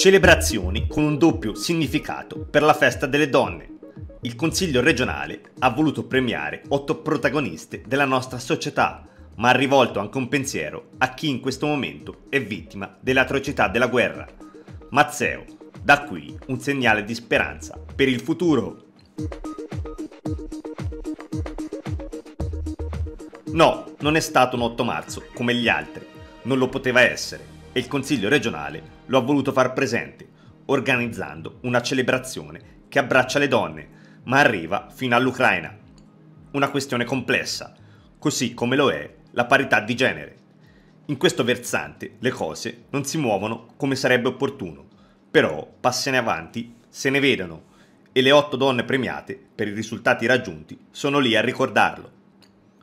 Celebrazioni con un doppio significato per la festa delle donne. Il Consiglio regionale ha voluto premiare otto protagoniste della nostra società, ma ha rivolto anche un pensiero a chi in questo momento è vittima delle atrocità della guerra. Mazzeo, da qui un segnale di speranza per il futuro. No, non è stato un 8 marzo come gli altri, non lo poteva essere e il Consiglio regionale lo ha voluto far presente, organizzando una celebrazione che abbraccia le donne, ma arriva fino all'Ucraina. Una questione complessa, così come lo è la parità di genere. In questo versante le cose non si muovono come sarebbe opportuno, però passene avanti se ne vedono e le otto donne premiate per i risultati raggiunti sono lì a ricordarlo.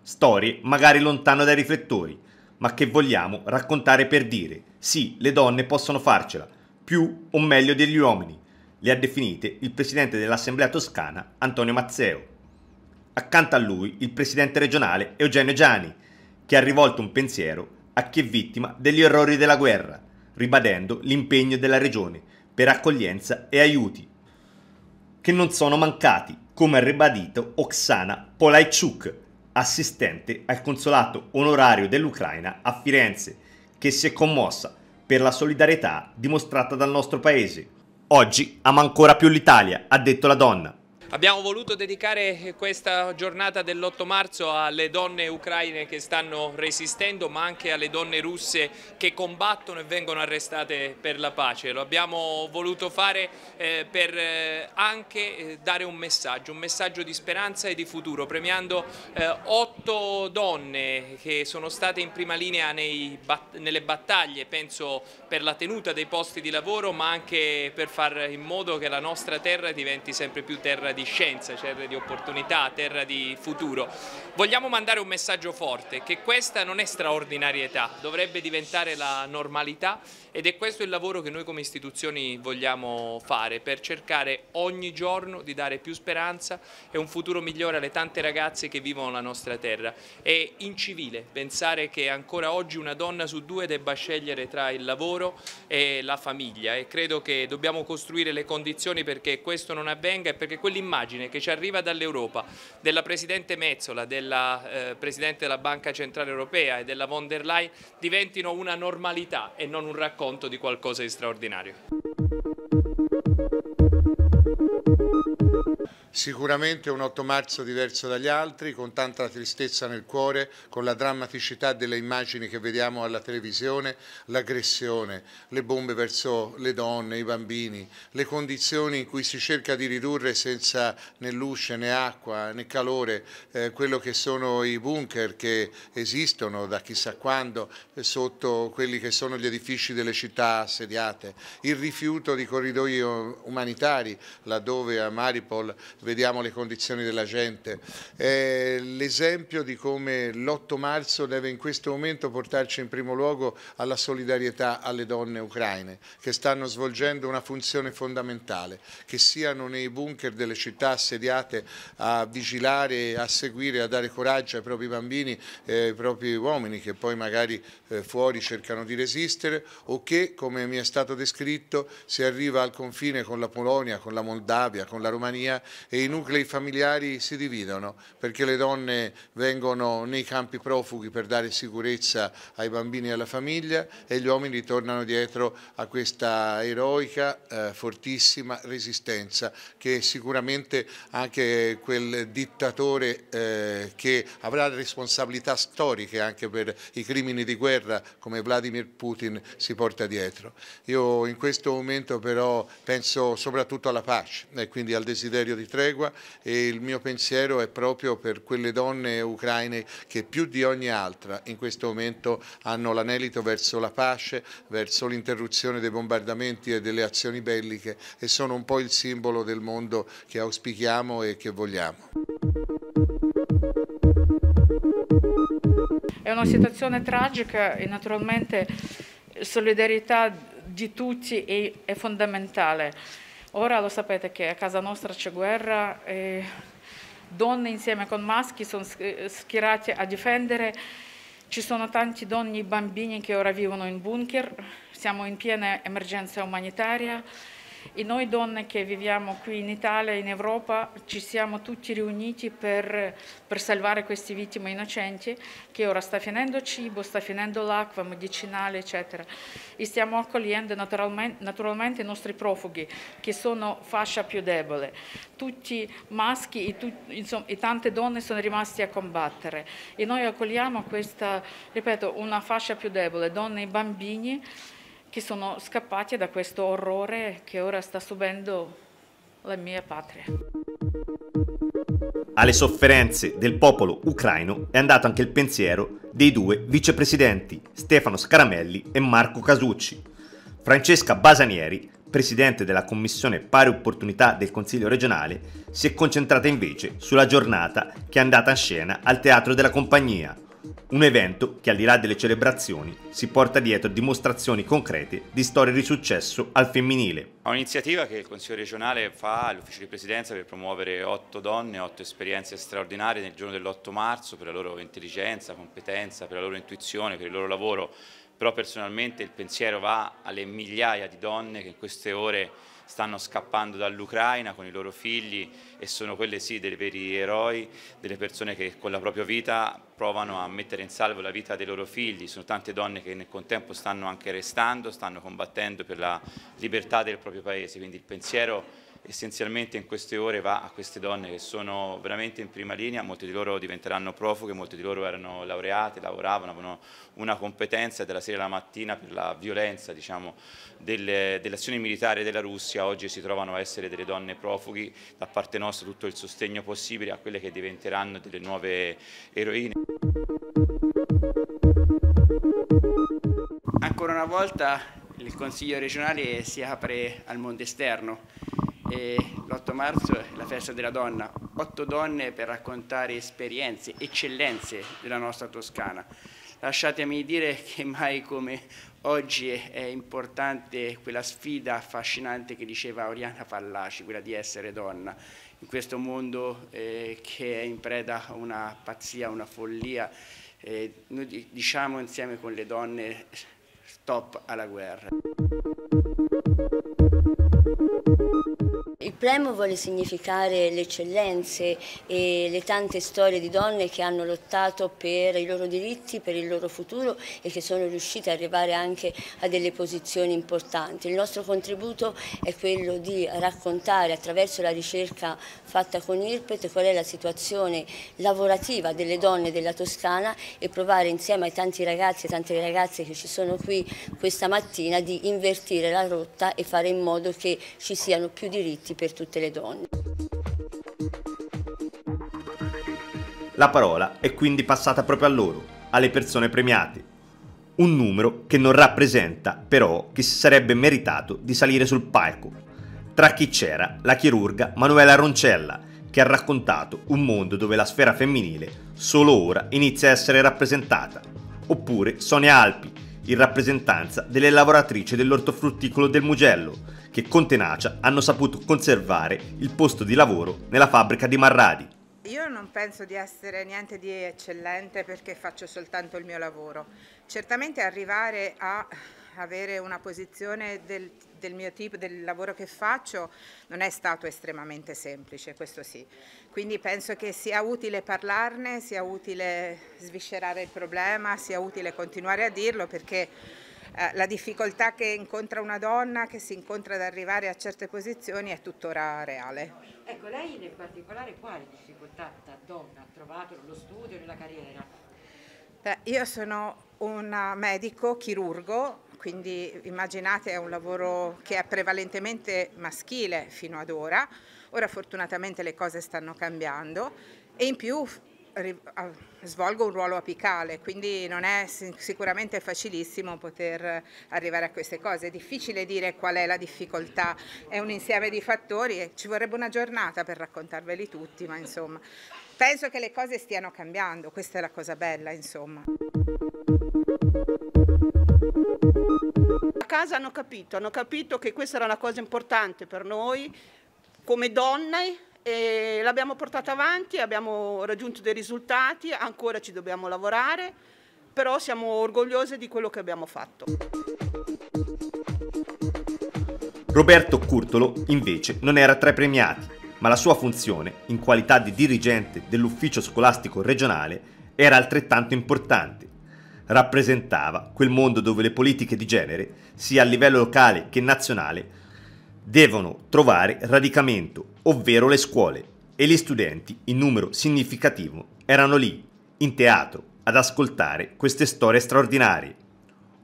Storie magari lontano dai riflettori, ma che vogliamo raccontare per dire sì, le donne possono farcela, più o meglio degli uomini, le ha definite il presidente dell'Assemblea toscana Antonio Mazzeo. Accanto a lui il presidente regionale Eugenio Gianni, che ha rivolto un pensiero a chi è vittima degli errori della guerra, ribadendo l'impegno della regione per accoglienza e aiuti, che non sono mancati, come ha ribadito Oksana Polajczuk, assistente al consolato onorario dell'Ucraina a Firenze, che si è commossa per la solidarietà dimostrata dal nostro paese. Oggi ama ancora più l'Italia, ha detto la donna. Abbiamo voluto dedicare questa giornata dell'8 marzo alle donne ucraine che stanno resistendo ma anche alle donne russe che combattono e vengono arrestate per la pace. Lo abbiamo voluto fare eh, per eh, anche eh, dare un messaggio, un messaggio di speranza e di futuro, premiando otto donne che sono state in prima linea nelle battaglie, penso per la tenuta dei posti di lavoro ma anche per fare in modo che la nostra terra diventi sempre più terra di di scienza, terra cioè di opportunità, terra di futuro. Vogliamo mandare un messaggio forte, che questa non è straordinarietà, dovrebbe diventare la normalità ed è questo il lavoro che noi come istituzioni vogliamo fare per cercare ogni giorno di dare più speranza e un futuro migliore alle tante ragazze che vivono la nostra terra. È incivile pensare che ancora oggi una donna su due debba scegliere tra il lavoro e la famiglia e credo che dobbiamo costruire le condizioni perché questo non avvenga e perché quell'immagine immagine che ci arriva dall'Europa, della Presidente Mezzola, della eh, Presidente della Banca Centrale Europea e della von der Leyen diventino una normalità e non un racconto di qualcosa di straordinario. Sicuramente un 8 marzo diverso dagli altri, con tanta tristezza nel cuore, con la drammaticità delle immagini che vediamo alla televisione, l'aggressione, le bombe verso le donne, i bambini, le condizioni in cui si cerca di ridurre senza né luce né acqua né calore eh, quello che sono i bunker che esistono da chissà quando eh, sotto quelli che sono gli edifici delle città assediate, il rifiuto di corridoi eh, umanitari laddove a Maripol vediamo le condizioni della gente. È l'esempio di come l'8 marzo deve in questo momento portarci in primo luogo alla solidarietà alle donne ucraine che stanno svolgendo una funzione fondamentale, che siano nei bunker delle città assediate a vigilare, a seguire, a dare coraggio ai propri bambini e ai propri uomini che poi magari eh, fuori cercano di resistere o che, come mi è stato descritto, si arriva al confine con la Polonia, con la Moldavia, con la Romania e e i nuclei familiari si dividono perché le donne vengono nei campi profughi per dare sicurezza ai bambini e alla famiglia e gli uomini tornano dietro a questa eroica, eh, fortissima resistenza che sicuramente anche quel dittatore eh, che avrà responsabilità storiche anche per i crimini di guerra come Vladimir Putin si porta dietro. Io in questo momento però penso soprattutto alla pace e quindi al desiderio di tregua e il mio pensiero è proprio per quelle donne ucraine che più di ogni altra in questo momento hanno l'anelito verso la pace, verso l'interruzione dei bombardamenti e delle azioni belliche e sono un po' il simbolo del mondo che auspichiamo e che vogliamo. È una situazione tragica e naturalmente solidarietà di tutti è fondamentale. Ora lo sapete che a casa nostra c'è guerra e donne insieme con maschi sono eh, schierate a difendere. Ci sono tanti donne e bambini che ora vivono in bunker, siamo in piena emergenza umanitaria. E noi donne che viviamo qui in Italia e in Europa ci siamo tutti riuniti per, per salvare queste vittime innocenti che ora sta finendo cibo, sta finendo l'acqua, medicinale, eccetera. E stiamo accogliendo naturalmente, naturalmente i nostri profughi che sono fascia più debole. Tutti maschi e, tu, insomma, e tante donne sono rimasti a combattere. E noi accogliamo questa, ripeto, una fascia più debole, donne e bambini che sono scappati da questo orrore che ora sta subendo la mia patria. Alle sofferenze del popolo ucraino è andato anche il pensiero dei due vicepresidenti Stefano Scaramelli e Marco Casucci. Francesca Basanieri, presidente della Commissione Pari Opportunità del Consiglio regionale, si è concentrata invece sulla giornata che è andata a scena al Teatro della Compagnia, un evento che al di là delle celebrazioni si porta dietro dimostrazioni concrete di storie di successo al femminile. È un'iniziativa che il Consiglio regionale fa all'Ufficio di Presidenza per promuovere otto donne, otto esperienze straordinarie nel giorno dell'8 marzo per la loro intelligenza, competenza, per la loro intuizione, per il loro lavoro però personalmente il pensiero va alle migliaia di donne che in queste ore stanno scappando dall'Ucraina con i loro figli e sono quelle sì dei veri eroi, delle persone che con la propria vita provano a mettere in salvo la vita dei loro figli, sono tante donne che nel contempo stanno anche restando, stanno combattendo per la libertà del proprio paese, quindi il pensiero essenzialmente in queste ore va a queste donne che sono veramente in prima linea, molte di loro diventeranno profughe, molte di loro erano laureate, lavoravano, avevano una competenza della sera alla mattina per la violenza diciamo, delle, dell'azione militare della Russia, oggi si trovano a essere delle donne profughi, da parte nostra tutto il sostegno possibile a quelle che diventeranno delle nuove eroine. Ancora una volta il Consiglio regionale si apre al mondo esterno l'8 marzo è la festa della donna, otto donne per raccontare esperienze, eccellenze della nostra Toscana. Lasciatemi dire che mai come oggi è importante quella sfida affascinante che diceva Oriana Fallaci, quella di essere donna, in questo mondo eh, che è in preda a una pazzia, una follia. Eh, noi diciamo insieme con le donne stop alla guerra. Il premio vuole significare le eccellenze e le tante storie di donne che hanno lottato per i loro diritti, per il loro futuro e che sono riuscite ad arrivare anche a delle posizioni importanti. Il nostro contributo è quello di raccontare attraverso la ricerca fatta con IRPET qual è la situazione lavorativa delle donne della Toscana e provare insieme ai tanti ragazzi e tante ragazze che ci sono qui questa mattina di invertire la rotta e fare in modo che ci siano più diritti per tutte le donne. La parola è quindi passata proprio a loro, alle persone premiate. Un numero che non rappresenta però chi si sarebbe meritato di salire sul palco. Tra chi c'era la chirurga Manuela Roncella, che ha raccontato un mondo dove la sfera femminile solo ora inizia a essere rappresentata. Oppure Sonia Alpi, in rappresentanza delle lavoratrici dell'ortofrutticolo del Mugello, che con tenacia hanno saputo conservare il posto di lavoro nella fabbrica di Marradi. Io non penso di essere niente di eccellente perché faccio soltanto il mio lavoro. Certamente arrivare a avere una posizione del, del, mio tipo, del lavoro che faccio, non è stato estremamente semplice, questo sì. Quindi penso che sia utile parlarne, sia utile sviscerare il problema, sia utile continuare a dirlo perché eh, la difficoltà che incontra una donna che si incontra ad arrivare a certe posizioni è tuttora reale. Ecco, lei in particolare quali difficoltà da donna ha trovato nello studio, nella carriera? Beh, io sono un medico, chirurgo, quindi immaginate è un lavoro che è prevalentemente maschile fino ad ora, ora fortunatamente le cose stanno cambiando e in più svolgo un ruolo apicale, quindi non è sicuramente facilissimo poter arrivare a queste cose. È difficile dire qual è la difficoltà, è un insieme di fattori e ci vorrebbe una giornata per raccontarveli tutti, ma insomma penso che le cose stiano cambiando, questa è la cosa bella, insomma. A casa hanno capito, hanno capito che questa era una cosa importante per noi come donne l'abbiamo portata avanti, abbiamo raggiunto dei risultati, ancora ci dobbiamo lavorare, però siamo orgogliose di quello che abbiamo fatto. Roberto Curtolo invece non era tra i premiati, ma la sua funzione, in qualità di dirigente dell'ufficio scolastico regionale, era altrettanto importante. Rappresentava quel mondo dove le politiche di genere, sia a livello locale che nazionale, devono trovare radicamento, ovvero le scuole, e gli studenti in numero significativo erano lì, in teatro, ad ascoltare queste storie straordinarie,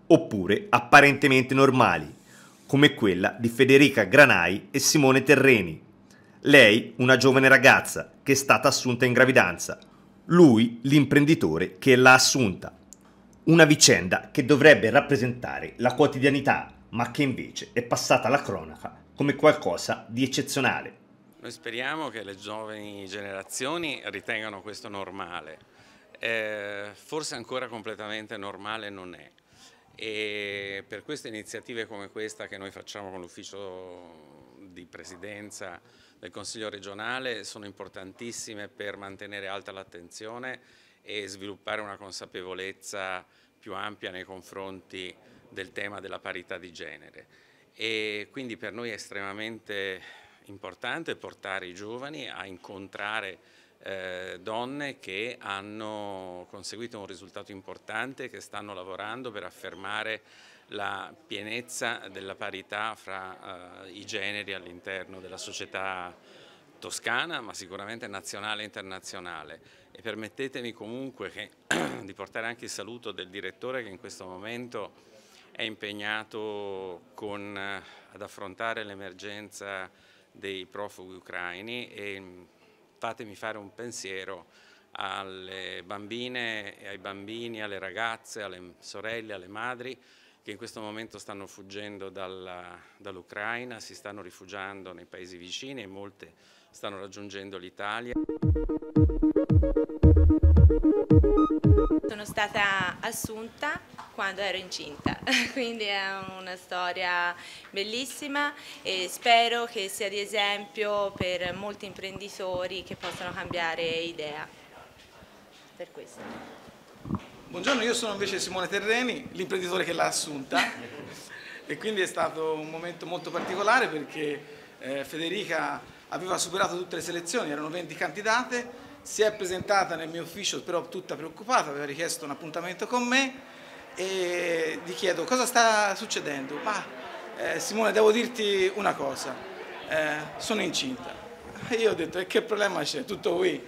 oppure apparentemente normali, come quella di Federica Granai e Simone Terreni. Lei, una giovane ragazza che è stata assunta in gravidanza, lui, l'imprenditore che l'ha assunta. Una vicenda che dovrebbe rappresentare la quotidianità, ma che invece è passata alla cronaca come qualcosa di eccezionale. Noi speriamo che le giovani generazioni ritengano questo normale, eh, forse ancora completamente normale non è e per queste iniziative come questa che noi facciamo con l'ufficio di presidenza del Consiglio regionale sono importantissime per mantenere alta l'attenzione e sviluppare una consapevolezza più ampia nei confronti del tema della parità di genere e quindi per noi è estremamente importante portare i giovani a incontrare eh, donne che hanno conseguito un risultato importante, che stanno lavorando per affermare la pienezza della parità fra eh, i generi all'interno della società toscana, ma sicuramente nazionale e internazionale. E permettetemi comunque che, di portare anche il saluto del direttore che in questo momento è impegnato con, eh, ad affrontare l'emergenza dei profughi ucraini e mm, fatemi fare un pensiero alle bambine ai bambini, alle ragazze, alle sorelle, alle madri che in questo momento stanno fuggendo dall'Ucraina, dall si stanno rifugiando nei paesi vicini e molte stanno raggiungendo l'Italia sono stata assunta quando ero incinta, quindi è una storia bellissima e spero che sia di esempio per molti imprenditori che possano cambiare idea. Per questo. Buongiorno, io sono invece Simone Terreni, l'imprenditore che l'ha assunta e quindi è stato un momento molto particolare perché eh, Federica aveva superato tutte le selezioni, erano 20 candidate si è presentata nel mio ufficio però tutta preoccupata, aveva richiesto un appuntamento con me e gli chiedo cosa sta succedendo, ma eh, Simone devo dirti una cosa, eh, sono incinta. E io ho detto e che problema c'è, tutto qui.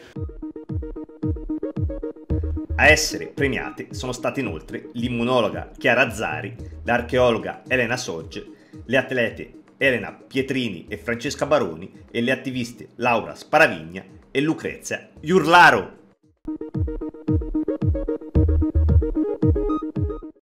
A essere premiate sono state inoltre l'immunologa Chiara Zari, l'archeologa Elena Sorge, le atlete Elena Pietrini e Francesca Baroni e le attiviste Laura Sparavigna e Lucrezia Iurlaru.